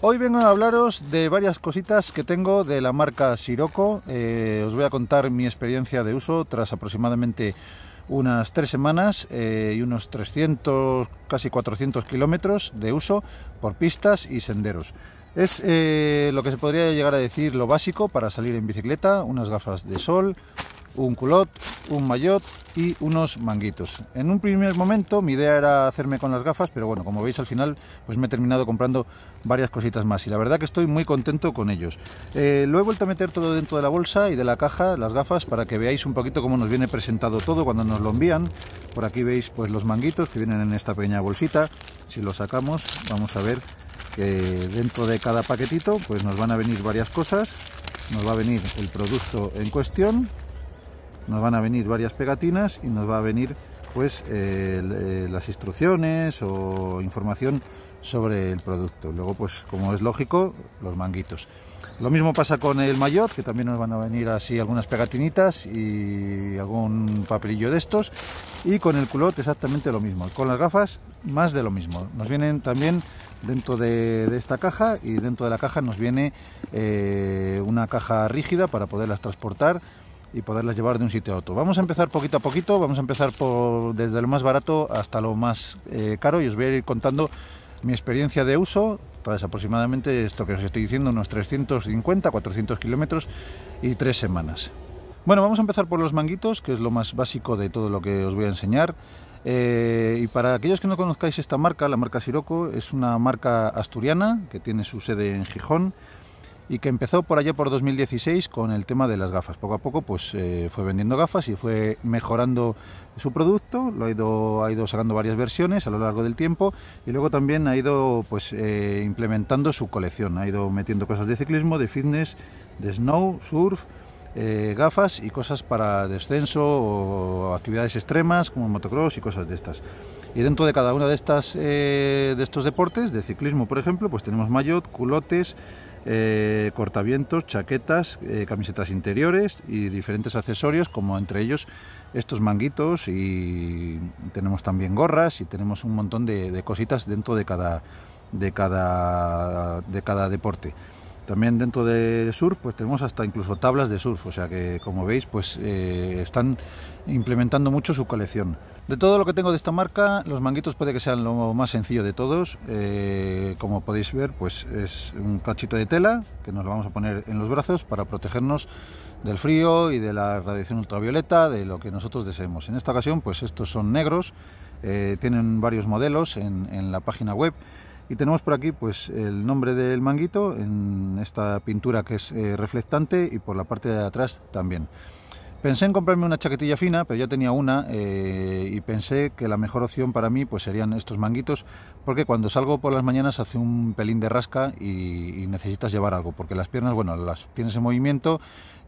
Hoy vengo a hablaros de varias cositas que tengo de la marca Siroco. Eh, os voy a contar mi experiencia de uso tras aproximadamente unas tres semanas eh, y unos 300, casi 400 kilómetros de uso por pistas y senderos. Es eh, lo que se podría llegar a decir lo básico para salir en bicicleta, unas gafas de sol, un culot, un maillot y unos manguitos. En un primer momento mi idea era hacerme con las gafas, pero bueno, como veis al final pues me he terminado comprando varias cositas más y la verdad que estoy muy contento con ellos. Eh, lo he vuelto a meter todo dentro de la bolsa y de la caja, las gafas, para que veáis un poquito cómo nos viene presentado todo cuando nos lo envían. Por aquí veis pues los manguitos que vienen en esta pequeña bolsita. Si lo sacamos vamos a ver que dentro de cada paquetito pues nos van a venir varias cosas. Nos va a venir el producto en cuestión, nos van a venir varias pegatinas y nos va a venir pues eh, eh, las instrucciones o información sobre el producto. Luego, pues como es lógico, los manguitos. Lo mismo pasa con el mayor que también nos van a venir así algunas pegatinitas y algún papelillo de estos. Y con el culot exactamente lo mismo. Con las gafas más de lo mismo. Nos vienen también dentro de, esta caja y dentro de la caja nos viene eh, una caja rígida para poderlas transportar y poderlas llevar de un sitio a otro. Vamos a empezar poquito a poquito, vamos a empezar por, desde lo más barato hasta lo más eh, caro y os voy a ir contando mi experiencia de uso, tras aproximadamente esto que os estoy diciendo, unos 350, 400 kilómetros y tres semanas. Bueno, vamos a empezar por los manguitos, que es lo más básico de todo lo que os voy a enseñar. Eh, y para aquellos que no conozcáis esta marca, la marca Siroco es una marca asturiana que tiene su sede en Gijón y que empezó por allá por 2016 con el tema de las gafas. Poco a poco pues eh, fue vendiendo gafas y fue mejorando su producto, lo ha ido, ha ido sacando varias versiones a lo largo del tiempo y luego también ha ido pues eh, implementando su colección, ha ido metiendo cosas de ciclismo, de fitness, de snow, surf, eh, gafas y cosas para descenso o actividades extremas como motocross y cosas de estas. Y dentro de cada uno de estas de estos deportes, de ciclismo por ejemplo, pues tenemos maillot, culotes, eh, cortavientos, chaquetas, eh, camisetas interiores y diferentes accesorios, como entre ellos estos manguitos y tenemos también gorras y tenemos un montón de, cositas dentro de cada, de cada, de cada deporte. También dentro de surf, pues tenemos hasta incluso tablas de surf, o sea que como veis, pues eh, están implementando mucho su colección. De todo lo que tengo de esta marca, los manguitos puede que sean lo más sencillo de todos. Eh, como podéis ver, pues es un cachito de tela que nos lo vamos a poner en los brazos para protegernos del frío y de la radiación ultravioleta, de lo que nosotros deseemos. En esta ocasión, pues estos son negros, eh, tienen varios modelos en, la página web y tenemos por aquí pues el nombre del manguito en esta pintura que es eh, reflectante y por la parte de atrás también. Pensé en comprarme una chaquetilla fina, pero ya tenía una eh, y pensé que la mejor opción para mí pues serían estos manguitos, porque cuando salgo por las mañanas hace un pelín de rasca y, necesitas llevar algo, porque las piernas, bueno, las tienes en movimiento,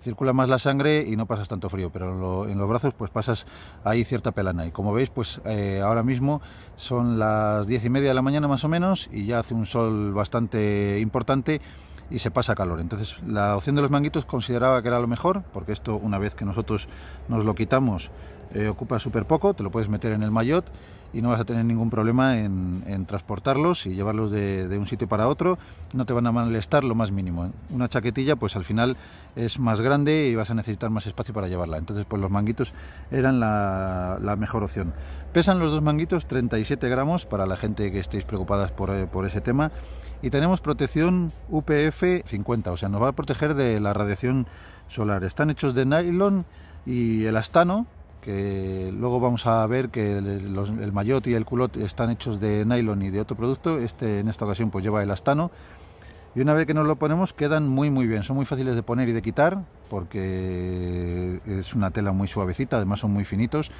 circula más la sangre y no pasas tanto frío, pero en, los brazos pues pasas ahí cierta pelana. Y como veis, pues eh, ahora mismo son las diez y media de la mañana más o menos y ya hace un sol bastante importante y se pasa calor. Entonces la opción de los manguitos consideraba que era lo mejor, porque esto una vez que nosotros nos lo quitamos eh, ocupa súper poco, te lo puedes meter en el maillot y no vas a tener ningún problema en, transportarlos y llevarlos de, un sitio para otro, no te van a molestar lo más mínimo. ¿eh? Una chaquetilla pues al final es más grande y vas a necesitar más espacio para llevarla, entonces pues los manguitos eran la, mejor opción. Pesan los dos manguitos 37 gramos para la gente que estéis preocupadas por, eh, por ese tema y tenemos protección UPF 50, o sea, nos va a proteger de la radiación solar. Están hechos de nylon y elastano, que luego vamos a ver que el mayot y el culot están hechos de nylon y de otro producto, este en esta ocasión pues lleva astano... y una vez que nos lo ponemos quedan muy muy bien, son muy fáciles de poner y de quitar porque es una tela muy suavecita, además son muy finitos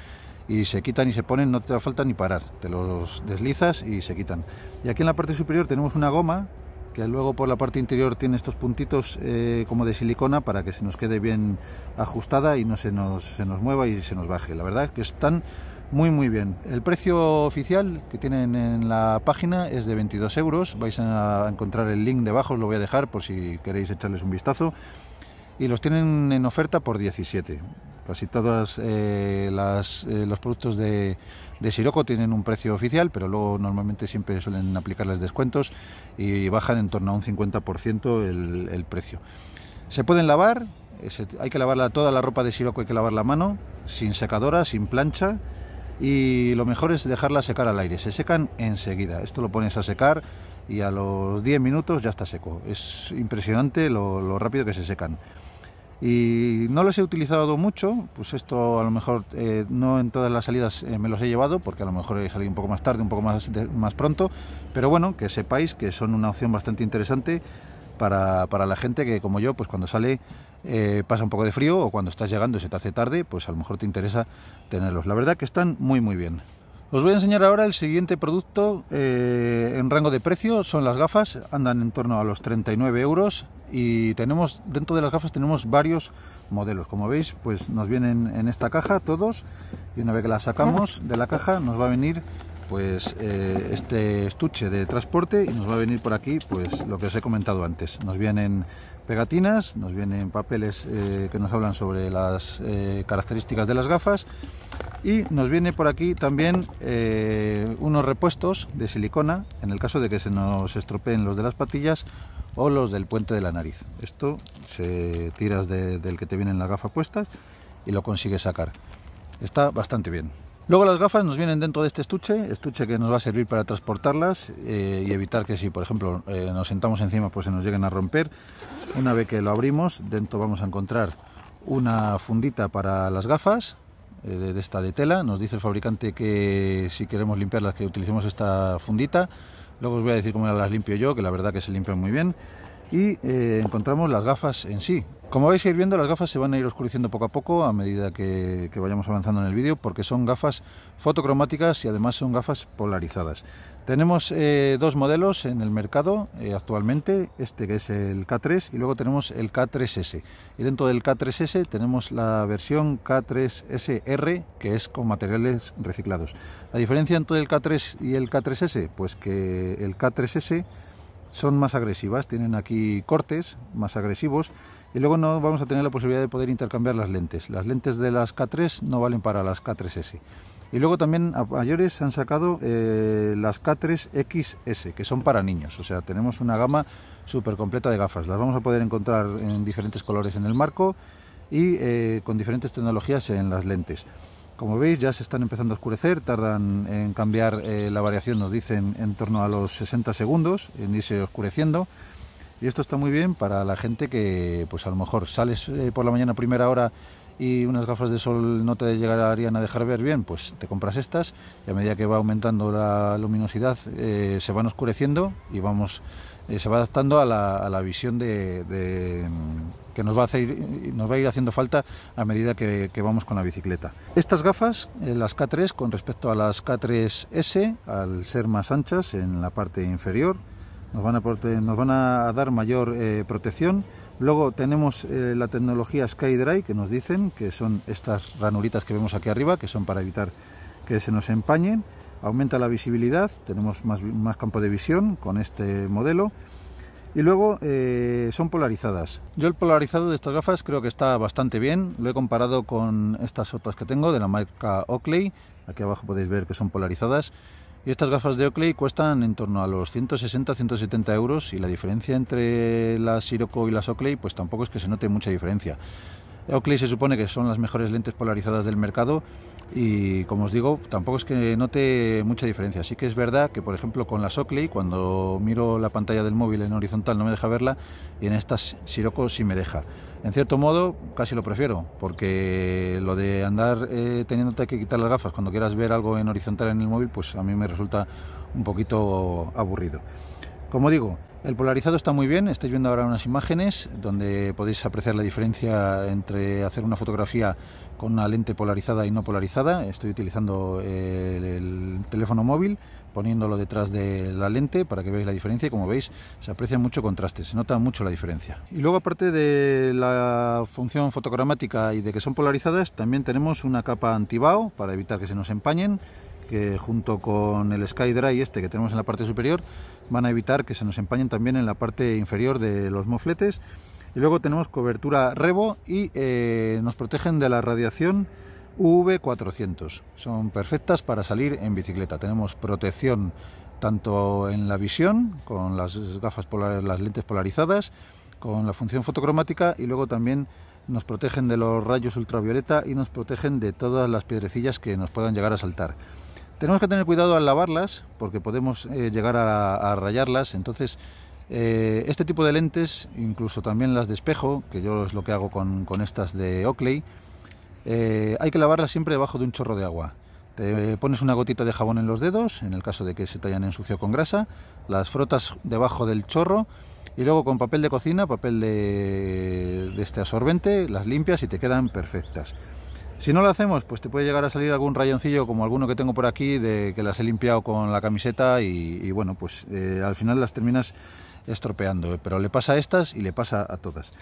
y se quitan y se ponen, no te da falta ni parar, te los deslizas y se quitan. Y aquí en la parte superior tenemos una goma que luego por la parte interior tiene estos puntitos eh, como de silicona para que se nos quede bien ajustada y no se nos, se nos mueva y se nos baje. La verdad que están muy muy bien. El precio oficial que tienen en la página es de 22 euros. Vais a encontrar el link debajo, lo voy a dejar por si queréis echarles un vistazo. Y los tienen en oferta por 17. Casi todos eh, eh, los productos de, Siroco tienen un precio oficial, pero luego normalmente siempre suelen aplicarles descuentos y bajan en torno a un 50% el, precio. Se pueden lavar, eh, hay que lavarla toda la ropa de Siroco, hay que lavar la mano, sin secadora, sin plancha y lo mejor es dejarla secar al aire. Se secan enseguida. Esto lo pones a secar y a los 10 minutos ya está seco. Es impresionante lo rápido que se secan y no los he utilizado mucho, pues esto a lo mejor eh, no en todas las salidas eh, me los he llevado, porque a lo mejor he salido un poco más tarde, un poco más, más pronto, pero bueno, que sepáis que son una opción bastante interesante para, la gente que como yo, pues cuando sale eh, pasa un poco de frío o cuando estás llegando y se te hace tarde, pues a lo mejor te interesa tenerlos. La verdad que están muy muy bien. Os voy a enseñar ahora el siguiente producto eh, en rango de precio, son las gafas, andan en torno a los 39 euros y tenemos dentro de las gafas tenemos varios modelos. Como veis, pues nos vienen en esta caja todos y una vez que las sacamos de la caja nos va a venir pues eh, este estuche de transporte y nos va a venir por aquí pues lo que os he comentado antes. Nos vienen pegatinas, nos vienen papeles eh, que nos hablan sobre las eh, características de las gafas y nos viene por aquí también eh, unos repuestos de silicona en el caso de que se nos estropeen los de las patillas o los del puente de la nariz. Esto se tiras del que te vienen las gafas puestas y lo consigues sacar. Está bastante bien. Luego las gafas nos vienen dentro de este estuche, estuche que nos va a servir para transportarlas eh, y evitar que si, por ejemplo, eh, nos sentamos encima, pues se nos lleguen a romper. Una vez que lo abrimos, dentro vamos a encontrar una fundita para las gafas, eh, de esta de tela. Nos dice el fabricante que si queremos limpiarlas, que utilicemos esta fundita. Luego os voy a decir cómo las limpio yo, que la verdad que se limpian muy bien. Y encontramos las gafas en sí, como vais a ir viendo, las gafas se van a ir oscureciendo poco a poco a medida que, vayamos avanzando en el vídeo, porque son gafas fotocromáticas y además son gafas polarizadas. Tenemos eh, dos modelos en el mercado eh, actualmente, este que es el K3 y luego tenemos el K3S. Y dentro del K3S tenemos la versión K3SR que es con materiales reciclados. La diferencia entre el K3 y el K3S, pues que el K3S son más agresivas, tienen aquí cortes más agresivos y luego no vamos a tener la posibilidad de poder intercambiar las lentes. Las lentes de las K3 no valen para las K3S. Y luego también a mayores han sacado eh, las K3XS, que son para niños. O sea, tenemos una gama súper completa de gafas. Las vamos a poder encontrar en diferentes colores en el marco y eh, con diferentes tecnologías en las lentes. Como veis ya se están empezando a oscurecer, tardan en cambiar eh, la variación, nos dicen en torno a los 60 segundos en irse oscureciendo. Y esto está muy bien para la gente que, pues a lo mejor sales eh, por la mañana a primera hora y unas gafas de sol no te llegarían a dejar ver bien, pues te compras estas y a medida que va aumentando la luminosidad eh, se van oscureciendo y vamos eh, se va adaptando a la, visión de, mm, que nos va, a hacer, nos va a ir haciendo falta a medida que, vamos con la bicicleta. Estas gafas, las K3, con respecto a las K3S, al ser más anchas en la parte inferior, nos van a, van a dar mayor eh, protección. Luego tenemos eh, la tecnología SkyDry que nos dicen que son estas ranuritas que vemos aquí arriba, que son para evitar que se nos empañen. Aumenta la visibilidad, tenemos más, más campo de visión con este modelo. Y luego eh, son polarizadas. Yo el polarizado de estas gafas creo que está bastante bien. Lo he comparado con estas otras que tengo de la marca Oakley. Aquí abajo podéis ver que son polarizadas y estas gafas de Oakley cuestan en torno a los 160-170 euros y la diferencia entre las Sirocco y las Oakley pues tampoco es que se note mucha diferencia. Oakley se supone que son las mejores lentes polarizadas del mercado y como os digo, tampoco es que note mucha diferencia. Así que es verdad que por ejemplo con las Oakley, cuando miro la pantalla del móvil en horizontal no me deja verla y en estas Sirocco sí me deja. En cierto modo, casi lo prefiero, porque lo de andar eh, teniéndote que quitar las gafas cuando quieras ver algo en horizontal en el móvil, pues a mí me resulta un poquito aburrido. Como digo, el polarizado está muy bien, estáis viendo ahora unas imágenes donde podéis apreciar la diferencia entre hacer una fotografía con una lente polarizada y no polarizada. Estoy utilizando eh, el teléfono móvil poniéndolo detrás de la lente para que veáis la diferencia y como veis se aprecia mucho contraste, se nota mucho la diferencia. Y luego aparte de la función fotocromática y de que son polarizadas, también tenemos una capa antibao para evitar que se nos empañen, que junto con el SkyDry este que tenemos en la parte superior van a evitar que se nos empañen también en la parte inferior de los mofletes. Y luego tenemos cobertura rebo y eh, nos protegen de la radiación V400. Son perfectas para salir en bicicleta. Tenemos protección tanto en la visión, con las gafas polares, las lentes polarizadas, con la función fotocromática y luego también nos protegen de los rayos ultravioleta y nos protegen de todas las piedrecillas que nos puedan llegar a saltar. Tenemos que tener cuidado al lavarlas porque podemos eh, llegar a, rayarlas, entonces eh, este tipo de lentes, incluso también las de espejo, que yo es lo que hago con estas de Oakley, eh, hay que lavarlas siempre debajo de un chorro de agua. Te pones una gotita de jabón en los dedos, en el caso de que se te hayan ensuciado con grasa, las frotas debajo del chorro y luego con papel de cocina, papel de, este absorbente, las limpias y te quedan perfectas. Si no lo hacemos, pues te puede llegar a salir algún rayoncillo como alguno que tengo por aquí de que las he limpiado con la camiseta y, bueno, pues eh, al final las terminas estropeando, eh, pero le pasa a estas y le pasa a todas.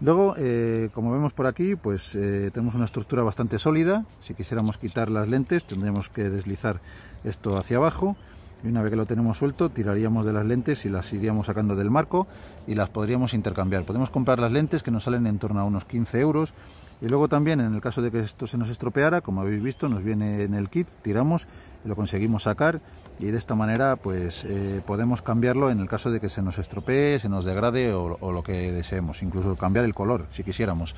Luego, eh, como vemos por aquí, pues eh, tenemos una estructura bastante sólida. Si quisiéramos quitar las lentes, tendríamos que deslizar esto hacia abajo. Y una vez que lo tenemos suelto, tiraríamos de las lentes y las iríamos sacando del marco y las podríamos intercambiar. Podemos comprar las lentes que nos salen en torno a unos 15 euros y luego también, en el caso de que esto se nos estropeara, como habéis visto, nos viene en el kit, tiramos, lo conseguimos sacar y de esta manera pues eh, podemos cambiarlo en el caso de que se nos estropee, se nos degrade o, lo que deseemos, incluso cambiar el color si quisiéramos.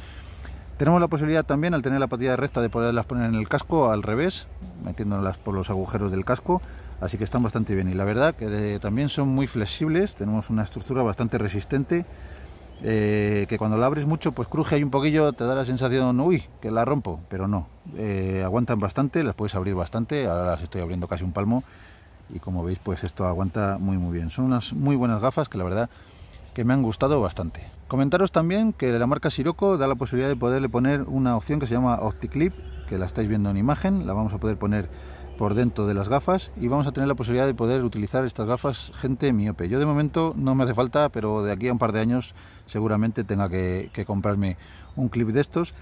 Tenemos la posibilidad también, al tener la patilla recta, de poderlas poner en el casco al revés, metiéndolas por los agujeros del casco, así que están bastante bien. Y la verdad que también son muy flexibles, tenemos una estructura bastante resistente, eh, que cuando la abres mucho, pues cruje ahí un poquillo, te da la sensación, uy, que la rompo, pero no. Eh, aguantan bastante, las puedes abrir bastante, ahora las estoy abriendo casi un palmo y como veis, pues esto aguanta muy muy bien. Son unas muy buenas gafas que la verdad que me han gustado bastante. Comentaros también que la marca Siroco da la posibilidad de poderle poner una opción que se llama OptiClip que la estáis viendo en imagen, la vamos a poder poner por dentro de las gafas y vamos a tener la posibilidad de poder utilizar estas gafas gente miope. Yo de momento no me hace falta, pero de aquí a un par de años seguramente tenga que, comprarme un clip de estos.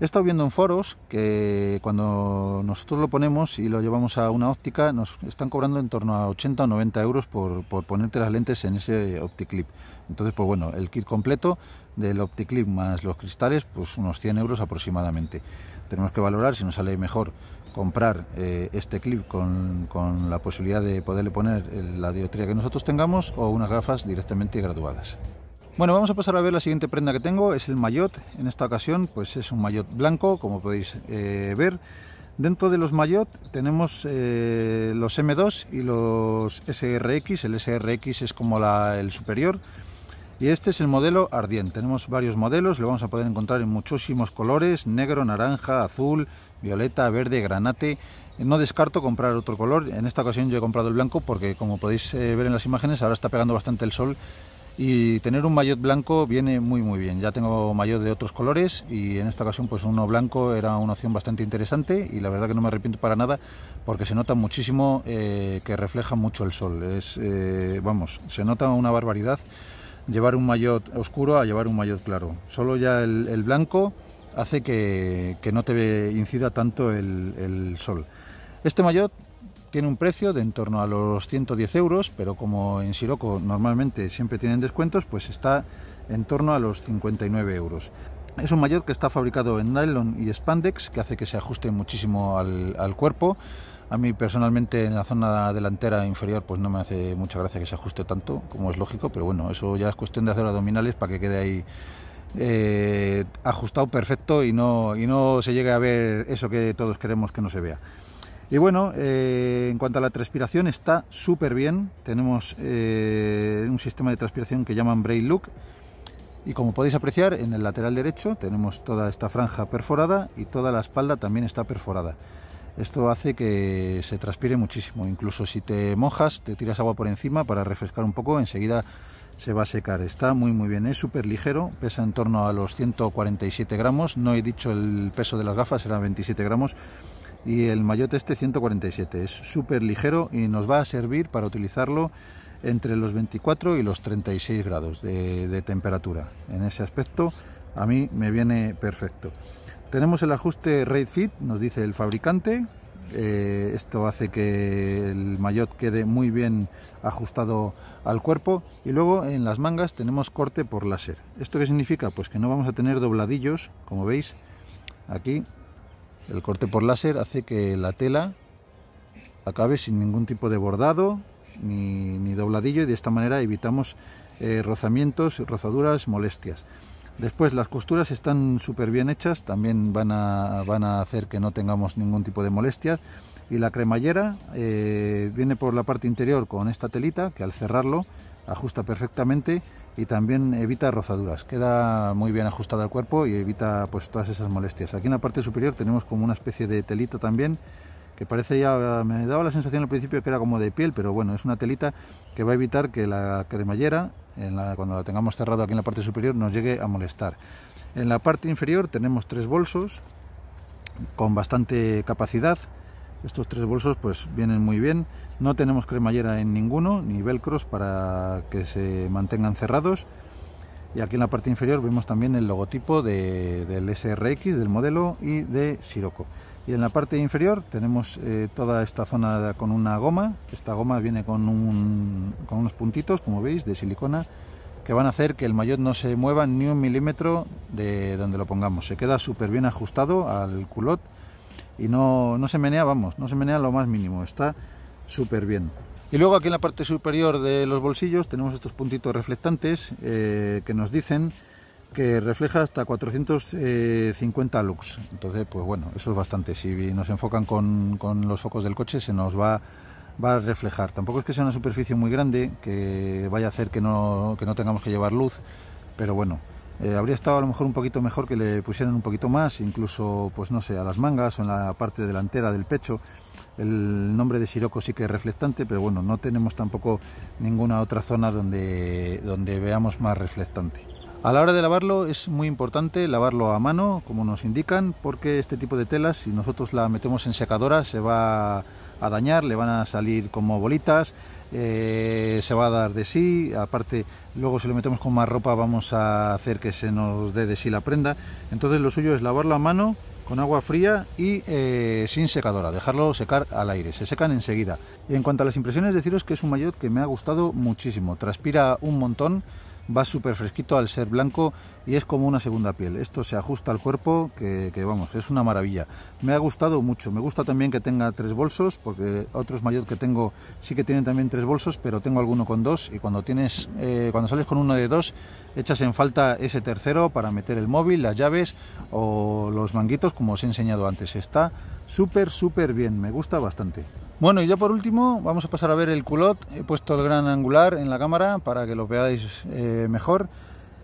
He estado viendo en foros que cuando nosotros lo ponemos y lo llevamos a una óptica nos están cobrando en torno a 80 o 90 euros por, por ponerte las lentes en ese OptiClip. Entonces, pues bueno, el kit completo del OptiClip más los cristales, pues unos 100 euros aproximadamente tenemos que valorar si nos sale mejor comprar eh, este clip con, la posibilidad de poderle poner eh, la dioptría que nosotros tengamos o unas gafas directamente graduadas. Bueno, vamos a pasar a ver la siguiente prenda que tengo, es el maillot. En esta ocasión, pues es un maillot blanco, como podéis eh, ver. Dentro de los maillot tenemos los M2 y los SRX. El SRX es como la, el superior y este es el modelo ardiente. Tenemos varios modelos, lo vamos a poder encontrar en muchísimos colores, negro, naranja, azul, violeta, verde, granate. No descarto comprar otro color, en esta ocasión yo he comprado el blanco porque como podéis eh, ver en las imágenes ahora está pegando bastante el sol y tener un maillot blanco viene muy muy bien. Ya tengo maillot de otros colores y en esta ocasión pues uno blanco era una opción bastante interesante y la verdad que no me arrepiento para nada porque se nota muchísimo eh, que refleja mucho el sol. Es, eh, vamos, se nota una barbaridad llevar un maillot oscuro a llevar un maillot claro. Solo ya el, blanco hace que, no te incida tanto el, sol. Este maillot tiene un precio de en torno a los 110 euros, pero como en Siroco normalmente siempre tienen descuentos, pues está en torno a los 59 euros. Es un mayor que está fabricado en nylon y spandex, que hace que se ajuste muchísimo al, cuerpo. A mí personalmente en la zona delantera inferior pues no me hace mucha gracia que se ajuste tanto, como es lógico, pero bueno, eso ya es cuestión de hacer abdominales para que quede ahí eh, ajustado perfecto y no, no se llegue a ver eso que todos queremos que no se vea. Y bueno, eh, en cuanto a la transpiración, está súper bien. Tenemos eh, un sistema de transpiración que llaman Braille Look, y como podéis apreciar, en el lateral derecho tenemos toda esta franja perforada y toda la espalda también está perforada. Esto hace que se transpire muchísimo, incluso si te mojas, te tiras agua por encima para refrescar un poco, enseguida se va a secar. Está muy muy bien, es súper ligero, pesa en torno a los 147 gramos, no he dicho el peso de las gafas, eran 27 gramos, y el mayote este 147, es súper ligero y nos va a servir para utilizarlo entre los 24 y los 36 grados de, temperatura. En ese aspecto a mí me viene perfecto. Tenemos el ajuste red Fit, nos dice el fabricante. Eh, esto hace que el maillot quede muy bien ajustado al cuerpo. Y luego en las mangas tenemos corte por láser. ¿Esto qué significa? Pues que no vamos a tener dobladillos, como veis. Aquí el corte por láser hace que la tela acabe sin ningún tipo de bordado ni, dobladillo y de esta manera evitamos eh, rozamientos, rozaduras, molestias. Después las costuras están súper bien hechas, también van a, hacer que no tengamos ningún tipo de molestias. Y la cremallera eh, viene por la parte interior con esta telita que al cerrarlo ajusta perfectamente y también evita rozaduras. Queda muy bien ajustada al cuerpo y evita pues todas esas molestias. Aquí en la parte superior tenemos como una especie de telita también que parece ya, me daba la sensación al principio que era como de piel, pero bueno, es una telita que va a evitar que la cremallera, cuando la tengamos cerrado aquí en la parte superior, nos llegue a molestar. En la parte inferior tenemos tres bolsos con bastante capacidad. Estos tres bolsos pues vienen muy bien. No tenemos cremallera en ninguno, ni velcros para que se mantengan cerrados y aquí en la parte inferior vemos también el logotipo del SRX, del modelo y de Sirocco. Y en la parte inferior tenemos eh, toda esta zona con una goma, esta goma viene con, con unos puntitos, como veis, de silicona, que van a hacer que el maillot no se mueva ni un milímetro de donde lo pongamos. Se queda súper bien ajustado al culot y no, no se menea, vamos, no se menea lo más mínimo, está súper bien. Y luego aquí en la parte superior de los bolsillos tenemos estos puntitos reflectantes eh, que nos dicen que refleja hasta 450 eh, lux. Entonces, pues bueno, eso es bastante. Si nos enfocan con, los focos del coche se nos va va a reflejar. Tampoco es que sea una superficie muy grande que vaya a hacer que no, que no tengamos que llevar luz, pero bueno, eh, habría estado a lo mejor un poquito mejor que le pusieran un poquito más, incluso, pues no sé, a las mangas o en la parte delantera del pecho el nombre de Siroco sí que es reflectante, pero bueno, no tenemos tampoco ninguna otra zona donde, donde veamos más reflectante. A la hora de lavarlo es muy importante lavarlo a mano, como nos indican, porque este tipo de telas, si nosotros la metemos en secadora, se va a dañar, le van a salir como bolitas, eh, se va a dar de sí, aparte luego si lo metemos con más ropa vamos a hacer que se nos dé de sí la prenda, entonces lo suyo es lavarlo a mano con agua fría y eh, sin secadora, dejarlo secar al aire, se secan enseguida. Y en cuanto a las impresiones, deciros que es un maillot que me ha gustado muchísimo, transpira un montón va súper fresquito al ser blanco y es como una segunda piel. Esto se ajusta al cuerpo, que, vamos, es una maravilla. Me ha gustado mucho, me gusta también que tenga tres bolsos, porque otros mayor que tengo sí que tienen también tres bolsos, pero tengo alguno con dos y cuando, tienes, eh, cuando sales con uno de dos echas en falta ese tercero para meter el móvil, las llaves o los manguitos, como os he enseñado antes. Está súper, súper bien, me gusta bastante. Bueno, y ya por último vamos a pasar a ver el culot. He puesto el gran angular en la cámara para que lo veáis eh, mejor.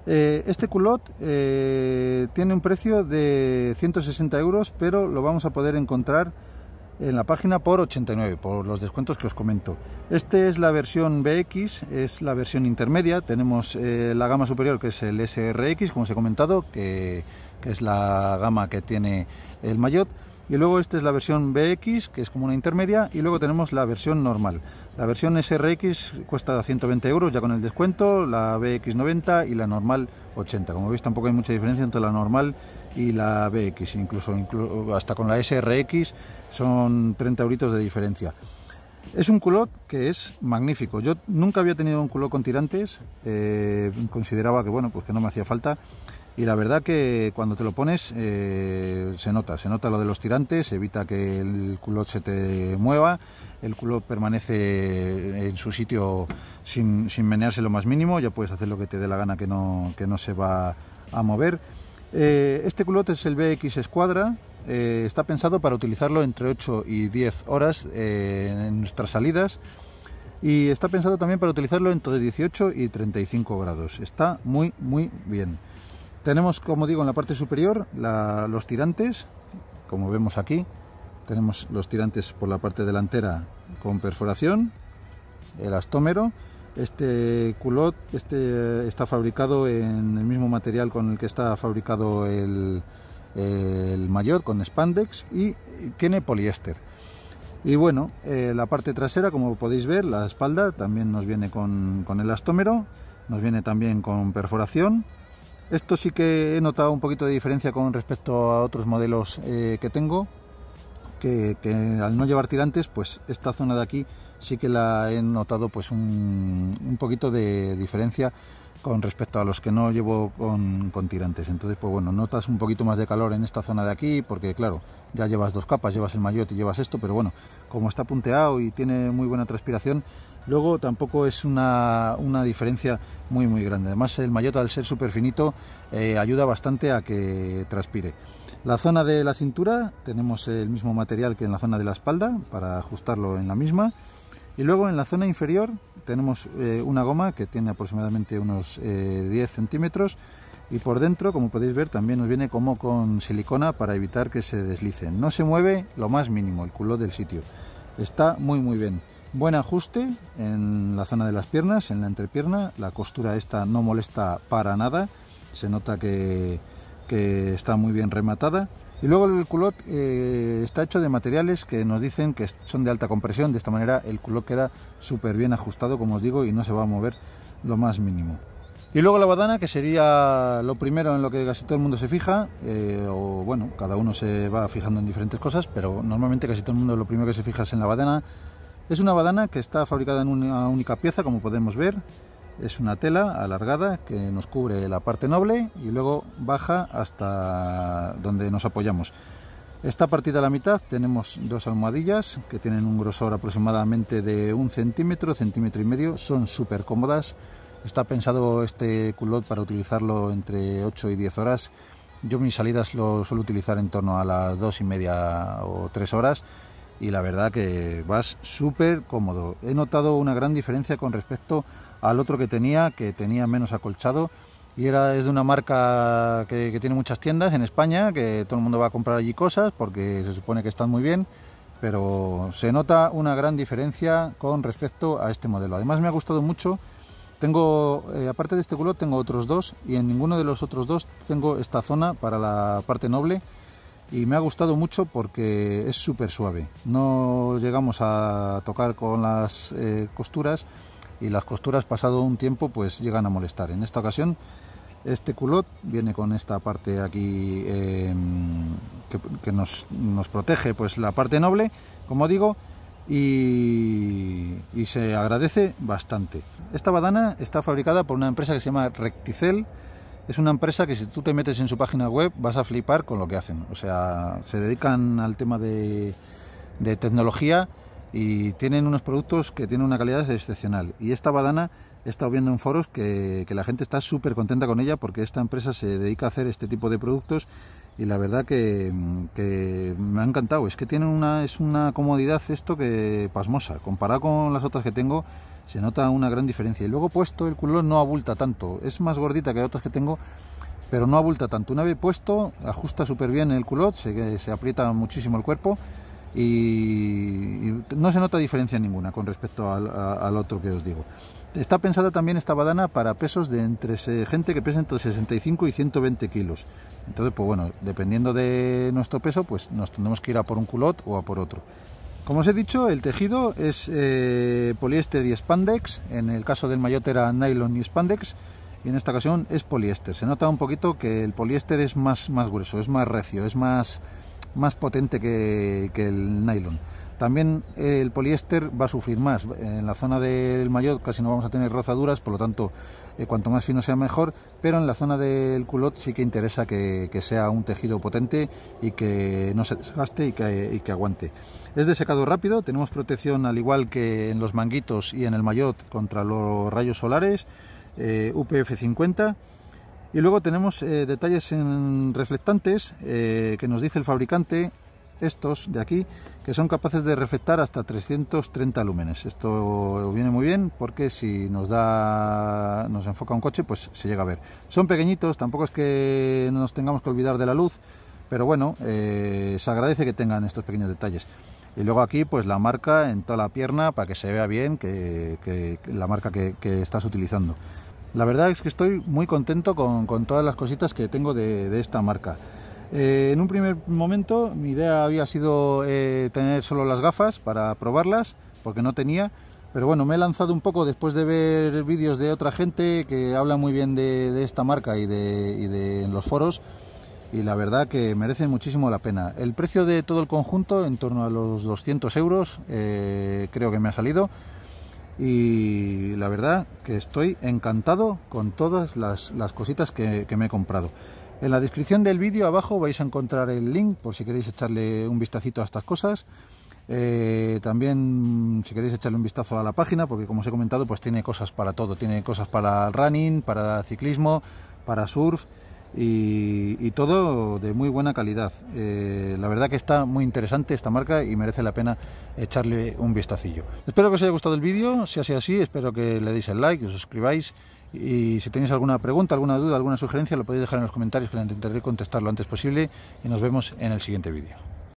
Eh, este culot eh, tiene un precio de 160 euros, pero lo vamos a poder encontrar en la página por 89, por los descuentos que os comento. Esta es la versión BX, es la versión intermedia. Tenemos la gama superior que es el SRX, como os he comentado, que, que es la gama que tiene el Mayotte y luego esta es la versión BX, que es como una intermedia, y luego tenemos la versión normal. La versión SRX cuesta 120 euros ya con el descuento, la BX90 y la normal 80. Como veis tampoco hay mucha diferencia entre la normal y la BX, incluso, hasta con la SRX son 30 euritos de diferencia. Es un culot que es magnífico. Yo nunca había tenido un culot con tirantes, eh, consideraba que bueno, pues que no me hacía falta y la verdad que cuando te lo pones eh, se nota, se nota lo de los tirantes, evita que el culot se te mueva, el culot permanece en su sitio sin, menearse lo más mínimo, ya puedes hacer lo que te dé la gana que no, que no se va a mover. Eh, este culot es el BX Escuadra, eh, está pensado para utilizarlo entre 8 y 10 horas en nuestras salidas y está pensado también para utilizarlo entre 18 y 35 grados. Está muy, muy bien. Tenemos, como digo, en la parte superior los tirantes, como vemos aquí. Tenemos los tirantes por la parte delantera con perforación, el astómero. Este culot este, está fabricado en el mismo material con el que está fabricado el, mayor, con spandex, y tiene poliéster. Y bueno, eh, la parte trasera, como podéis ver, la espalda también nos viene con, el astómero, nos viene también con perforación, esto sí que he notado un poquito de diferencia con respecto a otros modelos eh, que tengo, que, al no llevar tirantes, pues esta zona de aquí sí que la he notado pues un poquito de diferencia con respecto a los que no llevo con, con, tirantes. Entonces, pues bueno, notas un poquito más de calor en esta zona de aquí, porque claro, ya llevas dos capas, llevas el maillot y llevas esto, pero bueno, como está punteado y tiene muy buena transpiración, luego tampoco es una, diferencia muy, muy grande. Además, el maillot al ser súper finito eh, ayuda bastante a que transpire. La zona de la cintura tenemos el mismo material que en la zona de la espalda para ajustarlo en la misma. Y luego en la zona inferior tenemos eh, una goma que tiene aproximadamente unos 10 eh, centímetros y por dentro, como podéis ver, también nos viene como con silicona para evitar que se deslicen. No se mueve lo más mínimo el culo del sitio. Está muy muy bien. Buen ajuste en la zona de las piernas, en la entrepierna. La costura esta no molesta para nada. Se nota que, que está muy bien rematada y luego el culot eh, está hecho de materiales que nos dicen que son de alta compresión, de esta manera el culot queda súper bien ajustado, como os digo, y no se va a mover lo más mínimo. Y luego la badana, que sería lo primero en lo que casi todo el mundo se fija, eh, o bueno, cada uno se va fijando en diferentes cosas, pero normalmente casi todo el mundo lo primero que se fija es en la badana. Es una badana que está fabricada en una única pieza, como podemos ver, es una tela alargada que nos cubre la parte noble y luego baja hasta donde nos apoyamos. ...esta partida a la mitad, tenemos dos almohadillas que tienen un grosor aproximadamente de un centímetro, centímetro y medio, son súper cómodas. Está pensado este culot para utilizarlo entre 8 y 10 horas. Yo mis salidas lo suelo utilizar en torno a las 2 y media o 3 horas y la verdad que vas súper cómodo. He notado una gran diferencia con respecto al otro que tenía, que tenía menos acolchado. Y era, es de una marca que, tiene muchas tiendas en España, que todo el mundo va a comprar allí cosas porque se supone que están muy bien pero se nota una gran diferencia con respecto a este modelo. Además me ha gustado mucho, tengo, eh, aparte de este culo, tengo otros dos y en ninguno de los otros dos tengo esta zona para la parte noble y me ha gustado mucho porque es súper suave. No llegamos a tocar con las eh, costuras y las costuras pasado un tiempo pues llegan a molestar. En esta ocasión este culot viene con esta parte aquí em, que, nos, protege pues la parte noble, como digo, y, y, se agradece bastante. Esta badana está fabricada por una empresa que se llama Recticel. Es una empresa que si tú te metes en su página web vas a flipar con lo que hacen. O sea, se dedican al tema de, de tecnología y tienen unos productos que tienen una calidad excepcional. Y esta badana he estado viendo en foros que, la gente está súper contenta con ella porque esta empresa se dedica a hacer este tipo de productos y la verdad que, me ha encantado. Es que tiene una, es una comodidad esto que pasmosa. Comparado con las otras que tengo, se nota una gran diferencia. Y luego puesto el culot no abulta tanto. Es más gordita que otras que tengo, pero no abulta tanto. Una vez puesto, ajusta súper bien el culot, se aprieta muchísimo el cuerpo y, no se nota diferencia ninguna con respecto al, otro que os digo. Está pensada también esta badana para pesos de entre gente que pesa entre 65 y 120 kilos. Entonces, pues bueno, dependiendo de nuestro peso, pues nos tendremos que ir a por un culot o a por otro. Como os he dicho, el tejido es eh, poliéster y spandex. En el caso del maillot era nylon y spandex y en esta ocasión es poliéster. Se nota un poquito que el poliéster es más, más grueso, es más recio, es más, más potente que, el nylon. También eh, el poliéster va a sufrir más. En la zona del maillot casi no vamos a tener rozaduras, por lo tanto, eh, cuanto más fino sea mejor, pero en la zona del culot sí que interesa que, sea un tejido potente y que no se desgaste y que, aguante. Es de secado rápido, tenemos protección al igual que en los manguitos y en el maillot contra los rayos solares, eh, UPF 50 y luego tenemos eh, detalles en reflectantes eh, que nos dice el fabricante, estos de aquí, que son capaces de reflectar hasta 330 lúmenes. Esto viene muy bien porque si nos da nos enfoca un coche, pues se llega a ver. Son pequeñitos, tampoco es que nos tengamos que olvidar de la luz, pero bueno, eh, se agradece que tengan estos pequeños detalles. Y luego aquí, pues la marca en toda la pierna para que se vea bien que, la marca que estás utilizando. La verdad es que estoy muy contento con, con todas las cositas que tengo de, de esta marca. Eh, en un primer momento mi idea había sido eh, tener solo las gafas para probarlas, porque no tenía, pero bueno, me he lanzado un poco después de ver vídeos de otra gente que habla muy bien de, de esta marca y de, y de en los foros y la verdad que merece muchísimo la pena. El precio de todo el conjunto, en torno a los 200 euros, eh, creo que me ha salido y la verdad que estoy encantado con todas las, cositas que, me he comprado. En la descripción del vídeo abajo vais a encontrar el link por si queréis echarle un vistacito a estas cosas. Eh, también mm, si queréis echarle un vistazo a la página porque como os he comentado pues tiene cosas para todo. Tiene cosas para running, para ciclismo, para surf y, todo de muy buena calidad. Eh, la verdad que está muy interesante esta marca y merece la pena echarle un vistacillo. Espero que os haya gustado el vídeo, si ha sido así, espero que le deis el like, os suscribáis y si tenéis alguna pregunta, alguna duda, alguna sugerencia, lo podéis dejar en los comentarios que la intentaré contestar lo antes posible y nos vemos en el siguiente vídeo.